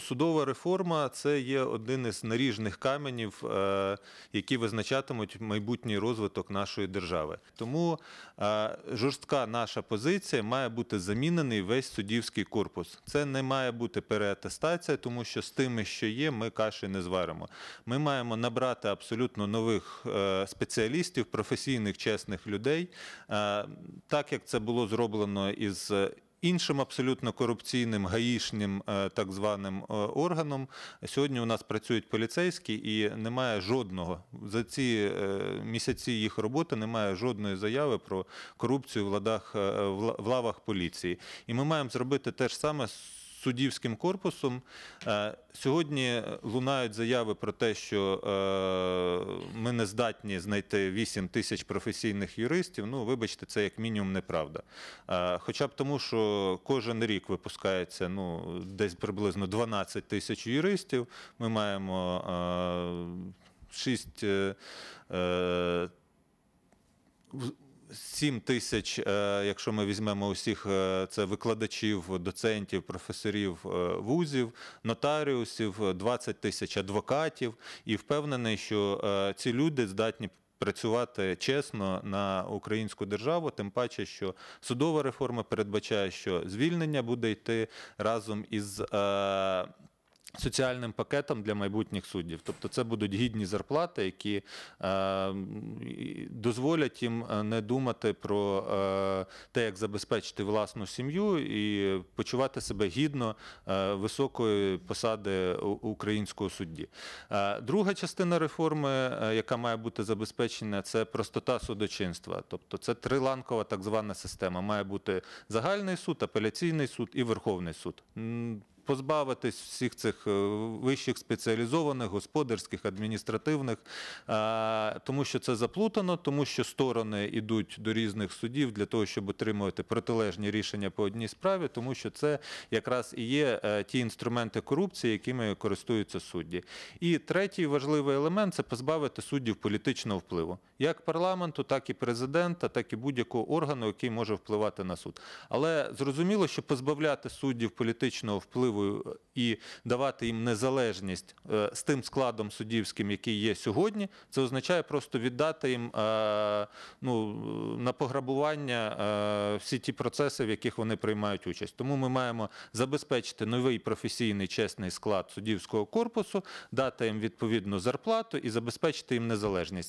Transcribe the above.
судова реформа це є один із наріжних каменів, е, які визначатимуть майбутній розвиток нашої держави. Тому е, жорстка наша позиція має бути замінений весь суддівський корпус. Це не має бути переатестація, тому що з тими, що є, ми каші не зваримо. Ми маємо набрати абсолютно нових е, спеціалістів, професійних чесних людей, так як це було зроблено із іншим абсолютно корупційним гаїшнім е, так званим е, органом. Сьогодні у нас працюють поліцейські і немає жодного за ці е, місяці їх роботи. Немає жодної заяви про корупцію в ладах в лавах поліції. І ми маємо зробити те ж саме з суддівським корпусом. Е, сьогодні лунають заяви про те, що е, ми не здатні знайти 8 тисяч професійних юристів. Ну, вибачте, це як мінімум неправда. Е, хоча б тому, що кожен рік випускається ну, десь приблизно 12 тисяч юристів. Ми маємо 6 тисяч. 7 тисяч, е, якщо ми візьмемо усіх, е, це викладачів, доцентів, професорів е, вузів, нотаріусів, 20 тисяч адвокатів, і впевнений, що ці люди здатні. Працювати чесно на українську державу, тим паче, що судова реформа передбачає, що звільнення буде йти разом із Соціальним пакетом для майбутніх суддів, тобто це будуть гідні зарплати, які е, дозволять їм е, не думати про е, те, як забезпечити власну сім'ю і почувати себе гідно е, високої посади українського судді. Е, друга частина реформи, е, яка має бути забезпечена, це простота судочинства. Тобто, це триланкова так звана система. Має бути загальний суд, апеляційний суд і Верховний суд позбавитись всіх цих е, вищих спеціалізованих, господарських, адміністративних, е, тому що це заплутано, тому що сторони йдуть до різних судів для того, щоб отримувати протилежні рішення по одній справі, тому що це якраз і є е, ті інструменти корупції, якими користуються судді. І третій важливий елемент це позбавити суддів політичного впливу, як парламенту, так і президента, так і будь-якого органу, який може впливати на суд. Але зрозуміло, що позбавляти суддів політичного впливу важливою і давати їм незалежність е, з тим складом суддівським, який є сьогодні, це означає просто віддати їм е, ну, на пограбування е, всі ті процеси, в яких вони приймають участь. Тому ми маємо забезпечити новий професійний чесний склад суддівського корпусу, дати їм відповідну зарплату і забезпечити їм незалежність.